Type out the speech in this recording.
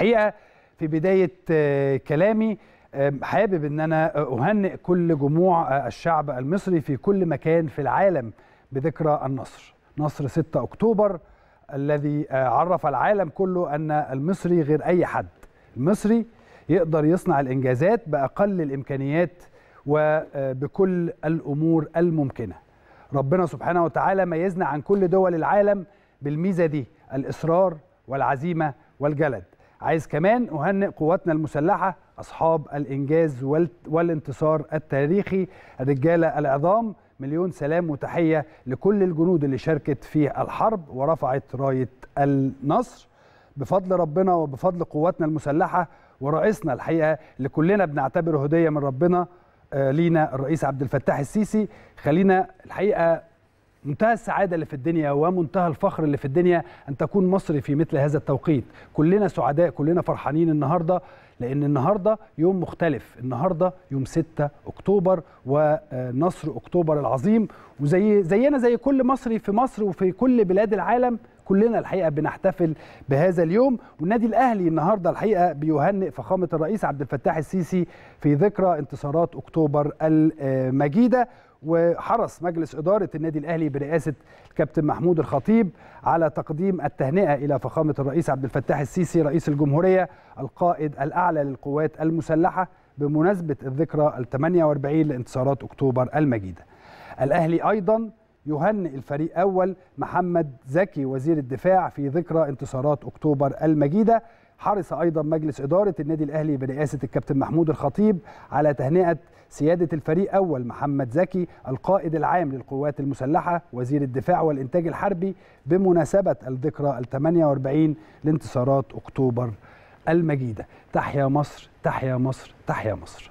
الحقيقه في بدايه آه، كلامي آه، حابب ان انا اهنئ كل جموع آه، الشعب المصري في كل مكان في العالم بذكرى النصر نصر 6 اكتوبر الذي عرف العالم كله ان المصري غير اي حد المصري يقدر يصنع الانجازات باقل الامكانيات وبكل الامور الممكنه ربنا سبحانه وتعالى ميزنا عن كل دول العالم بالميزه دي الاصرار والعزيمه والجلد عايز كمان أهنئ قواتنا المسلحة أصحاب الإنجاز والانتصار التاريخي الرجالة العظام مليون سلام وتحية لكل الجنود اللي شاركت في الحرب ورفعت راية النصر بفضل ربنا وبفضل قواتنا المسلحة ورئيسنا الحقيقة اللي كلنا بنعتبره هدية من ربنا آه، لينا الرئيس عبد الفتاح السيسي خلينا الحقيقة منتهى السعادة اللي في الدنيا ومنتهى الفخر اللي في الدنيا أن تكون مصر في مثل هذا التوقيت كلنا سعداء كلنا فرحانين النهاردة لأن النهاردة يوم مختلف النهاردة يوم 6 أكتوبر ونصر أكتوبر العظيم وزي زينا زي كل مصري في مصر وفي كل بلاد العالم كلنا الحقيقه بنحتفل بهذا اليوم والنادي الاهلي النهارده الحقيقه بيهنئ فخامه الرئيس عبد الفتاح السيسي في ذكرى انتصارات اكتوبر المجيده وحرص مجلس إدارة النادي الأهلي برئاسة الكابتن محمود الخطيب على تقديم التهنئة إلى فخامة الرئيس عبد الفتاح السيسي رئيس الجمهورية القائد الأعلى للقوات المسلحة بمناسبة الذكرى ال 48 لانتصارات أكتوبر المجيدة الأهلي أيضا يهنئ الفريق أول محمد زكي وزير الدفاع في ذكرى انتصارات أكتوبر المجيدة حرص أيضا مجلس إدارة النادي الأهلي برئاسة الكابتن محمود الخطيب على تهنئة سيادة الفريق أول محمد زكي القائد العام للقوات المسلحة وزير الدفاع والإنتاج الحربي بمناسبة الذكرى ال 48 لانتصارات أكتوبر المجيدة تحيا مصر تحيا مصر تحيا مصر